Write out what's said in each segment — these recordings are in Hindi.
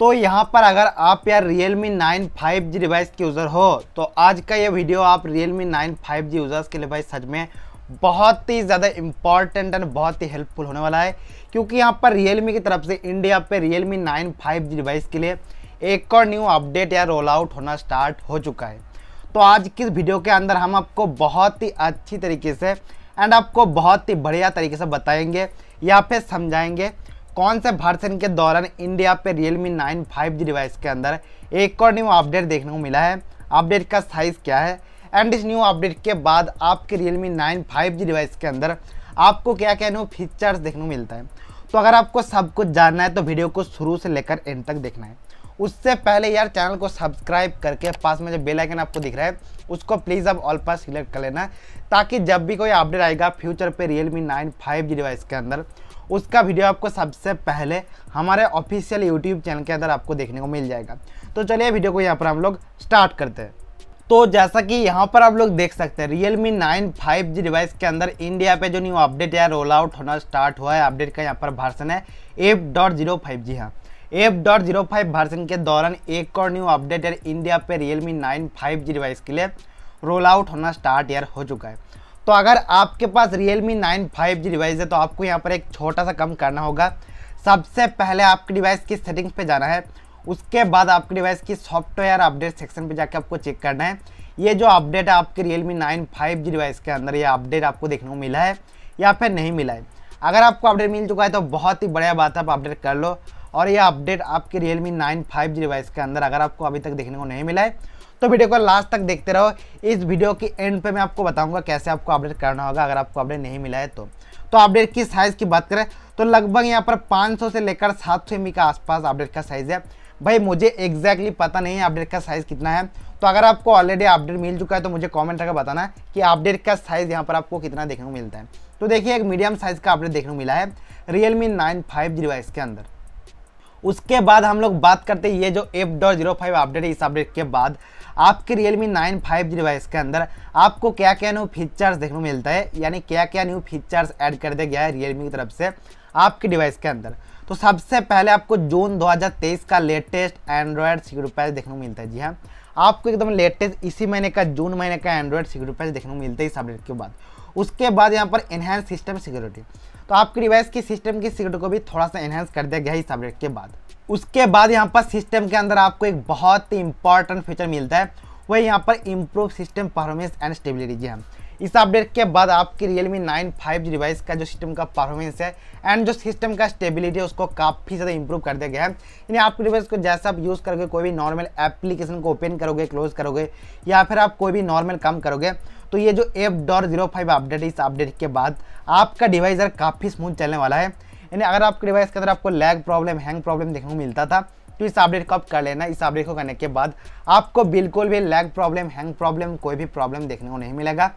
तो यहाँ पर अगर आप यार नाइन फाइव जी डिवाइस के यूज़र हो तो आज का ये वीडियो आप Realme nine five G users के लिए भाई सच में बहुत ही ज़्यादा इम्पॉर्टेंट एंड बहुत ही हेल्पफुल होने वाला है क्योंकि यहाँ पर मी की तरफ से इंडिया पे नाइन फाइव जी डिवाइस के लिए एक और न्यू अपडेट या रोल आउट होना स्टार्ट हो चुका है तो आज की इस वीडियो के अंदर हम आपको बहुत ही अच्छी तरीके से एंड आपको बहुत ही बढ़िया तरीके से बताएंगे या फिर समझाएंगे कौन से भर्सन के दौरान इंडिया पे me nine five G device के अंदर एक और न्यू अपडेट देखने को मिला है अपडेट का साइज़ क्या है एंड इस न्यू अपडेट के बाद आपके me nine five G device के अंदर आपको क्या क्या न्यू फीचर्स देखने को मिलता है तो अगर आपको सब कुछ जानना है तो वीडियो को शुरू से लेकर एंड तक देखना है उससे पहले यार चैनल को सब्सक्राइब करके पास में जो बेल आइकन आपको दिख रहा है उसको प्लीज़ आप ऑल पास सिलेक्ट कर लेना ताकि जब भी कोई अपडेट आएगा फ्यूचर पे me nine five G device के अंदर उसका वीडियो आपको सबसे पहले हमारे ऑफिशियल यूट्यूब चैनल के अंदर आपको देखने को मिल जाएगा तो चलिए वीडियो को यहाँ पर हम लोग स्टार्ट करते हैं तो जैसा कि यहाँ पर आप लोग देख सकते हैं Realme nine five G device के अंदर इंडिया पे जो न्यू अपडेट या रोल आउट होना स्टार्ट हुआ है अपडेट का यहाँ पर भर्सन है F dot zero five G हाँ F dot zero five version के दौरान एक और न्यू अपडेट यार इंडिया पे Realme nine five G device के लिए रोल आउट होना स्टार्ट यार हो चुका है तो अगर आपके पास Realme nine five G device है तो आपको यहाँ पर एक छोटा सा कम करना होगा सबसे पहले आपकी डिवाइस की सेटिंग्स पे जाना है उसके बाद आपकी डिवाइस की सॉफ्टवेयर अपडेट सेक्शन पे जाके आपको चेक करना है ये जो अपडेट है आपके Realme nine five G device के अंदर ये अपडेट आपको देखने को मिला है या फिर नहीं मिला है अगर आपको अपडेट मिल चुका है तो बहुत ही बढ़िया बात है आप अपडेट कर लो और ये अपडेट आपके Realme nine five G device के अंदर अगर आपको अभी तक देखने को नहीं मिला है तो वीडियो को लास्ट तक देखते रहो इस वीडियो के एंड पे मैं आपको बताऊंगा कैसे आपको अपडेट करना होगा अगर आपको अपडेट नहीं मिला है तो तो अपडेट की साइज़ की बात करें तो लगभग यहाँ पर 500 से लेकर 700 सौ एम के आसपास अपडेट का साइज़ है भाई मुझे एग्जैक्टली पता नहीं है अपडेट का साइज़ कितना है तो अगर आपको ऑलरेडी अपडेट मिल चुका है तो मुझे कॉमेंट करके बताना कि अपडेट का साइज़ यहाँ पर आपको कितना देखने को मिलता है तो देखिए एक मीडियम साइज़ का अपडेट देखने को मिला है Realme nine five device के अंदर उसके बाद हम लोग बात करते हैं ये जो F dot zero five update है इस अपडेट के बाद आपके Realme nine five G device के अंदर आपको क्या क्या न्यू फीचर्स देखने को मिलता है यानी क्या क्या न्यू फीचर्स ऐड कर दिया गया है रियलमी की तरफ से आपके डिवाइस के अंदर तो सबसे पहले आपको जून 2023 का लेटेस्ट एंड्रॉयड सिक्योरिटी पैच देखने को मिलता है जी हाँ आपको एकदम लेटेस्ट इसी महीने का जून महीने का एंड्रॉयड सिक्योरिटी पैच देखने को मिलता है इस अपडेट के बाद उसके बाद यहाँ पर एनहेंस सिस्टम सिक्योरिटी तो आपकी डिवाइस की सिस्टम की सिक्योरिटी को भी थोड़ा सा एनहेंस कर दिया गया इस अपडेट के बाद उसके बाद यहाँ पर सिस्टम के अंदर आपको एक बहुत ही इंपॉर्टेंट फीचर मिलता है वही यहाँ पर improve system performance and stability जी है हाँ. इस अपडेट के बाद आपकी Realme 9 5G डिवाइस का जो सिस्टम का परफॉर्मेंस है एंड जो सिस्टम का स्टेबिलिटी है उसको काफ़ी ज़्यादा इंप्रूव कर दिया गया है यानी आपकी डिवाइस को जैसा आप यूज़ करोगे कोई भी नॉर्मल एप्लीकेशन को ओपन करोगे क्लोज करोगे या फिर आप कोई भी नॉर्मल काम करोगे तो ये जो F dot zero five update है इस अपडेट के बाद आपका डिवाइस काफ़ी स्मूथ चलने वाला है यानी अगर आपके डिवाइस के अंदर आपको लैग प्रॉब्लम हैंग प्रॉब्लम देखने को मिलता था तो इस अपडेट को आप कर लेना इस अपडेट को करने के बाद आपको बिल्कुल भी लैग प्रॉब्लम हैंग प्रॉब्लम कोई भी प्रॉब्लम देखने को नहीं मिलेगा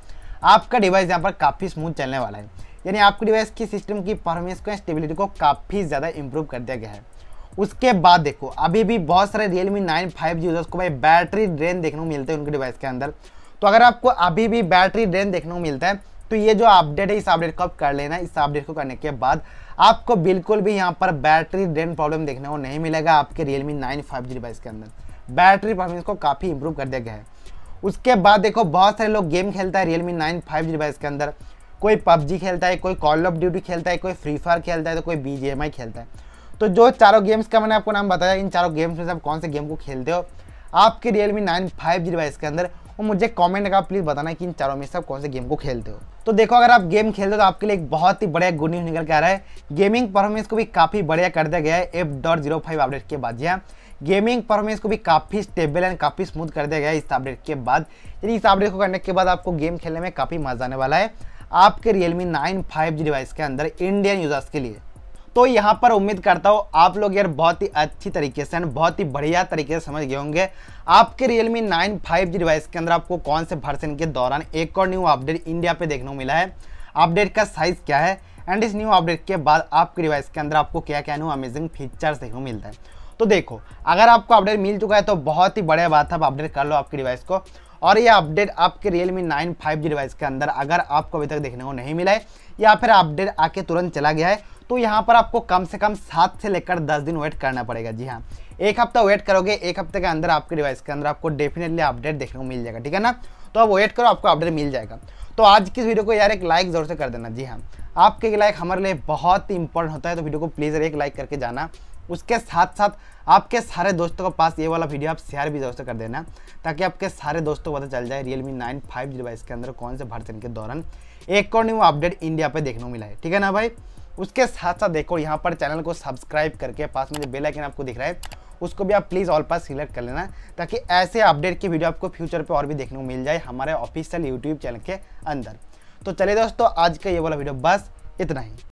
आपका डिवाइस यहाँ पर काफ़ी स्मूथ चलने वाला है यानी आपके डिवाइस की सिस्टम की परफॉर्मेंस को स्टेबिलिटी को काफ़ी ज़्यादा इंप्रूव कर दिया गया है उसके बाद देखो अभी भी बहुत सारे रियलमी नाइन फाइव यूजर्स को भाई बैटरी ड्रेन देखने को मिलते हैं उनके डिवाइस के अंदर तो अगर आपको अभी भी बैटरी ड्रेन देखने को मिलता है तो ये जो अपडेट है इस अपडेट को आप कर लेना इस अपडेट को करने के बाद आपको बिल्कुल भी यहाँ पर बैटरी ड्रेन प्रॉब्लम देखने को नहीं मिलेगा आपके Realme nine five G device के अंदर बैटरी परफॉर्मेंस को काफ़ी इंप्रूव कर दिया गया है उसके बाद देखो बहुत सारे लोग गेम खेलता है Realme nine five G device के अंदर कोई पबजी खेलता है कोई कॉल ऑफ ड्यूटी खेलता है कोई फ्री फायर खेलता है तो कोई बी खेलता है तो जो चारों गेम्स का मैंने आपको नाम बताया इन चारों गेम्स में से आप कौन से गेम को खेलते हो आपके Realme nine five G device के अंदर वो मुझे कमेंट का प्लीज़ बताना कि इन चारों में से आप कौन से गेम को खेलते हो तो देखो अगर आप गेम खेलते हो तो आपके लिए एक बहुत ही बढ़िया गुड न्यूज निकल के आ रहा है गेमिंग परफॉर्मेंस को भी काफ़ी बढ़िया कर दिया गया है F dot zero five update के बाद जी हाँ। गेमिंग परफॉर्मेंस को भी काफ़ी स्टेबल एंड काफ़ी स्मूथ कर दिया गया है इस अपडेट के बाद यानी इस अपडेट को करने के बाद आपको गेम खेलने में काफ़ी मज़ा आने वाला है आपके Realme nine five G device के अंदर इंडियन यूजर्स के लिए तो यहाँ पर उम्मीद करता हूँ आप लोग यार बहुत ही अच्छी तरीके से एंड बहुत ही बढ़िया तरीके से समझ गए होंगे आपके Realme nine five G device के अंदर आपको कौन से वर्सन के दौरान एक और न्यू अपडेट इंडिया पे देखने को मिला है अपडेट का साइज़ क्या है एंड इस न्यू अपडेट के बाद आपके डिवाइस के अंदर आपको क्या क्या न्यू अमेजिंग फीचर्स देखने को मिलता है तो देखो अगर आपको अपडेट मिल चुका है तो बहुत ही बढ़िया बात है आप अपडेट कर लो आपकी डिवाइस को और ये अपडेट आपके Realme nine five G device के अंदर अगर आपको अभी तक देखने को नहीं मिला है या फिर अपडेट आके तुरंत चला गया है तो यहाँ पर आपको कम से कम सात से लेकर दस दिन वेट करना पड़ेगा जी हाँ एक हफ्ता वेट करोगे एक हफ्ते के अंदर आपके डिवाइस के अंदर आपको डेफिनेटली अपडेट देखने को मिल जाएगा ठीक है ना तो आप वेट करो आपको अपडेट मिल जाएगा तो आज की वीडियो को यार एक लाइक जरूर से कर देना जी हाँ आपके लाइक हमारे लिए बहुत ही इंपॉर्टेंट होता है तो वीडियो को प्लीज़ एक लाइक करके जाना उसके साथ साथ आपके सारे दोस्तों के पास ये वाला वीडियो आप शेयर भी जरूर से कर देना ताकि आपके सारे दोस्तों को पता चल जाए Realme nine five device के अंदर कौन से भर्ती के दौरान एक और न्यू अपडेट इंडिया पे देखने को मिला है ठीक है ना भाई उसके साथ साथ देखो यहाँ पर चैनल को सब्सक्राइब करके पास में जो बेलाइकन आपको दिख रहा है उसको भी आप प्लीज़ ऑल पास सिलेक्ट कर लेना ताकि ऐसे अपडेट की वीडियो आपको फ्यूचर पे और भी देखने को मिल जाए हमारे ऑफिशियल यूट्यूब चैनल के अंदर तो चलिए दोस्तों आज का ये वाला वीडियो बस इतना ही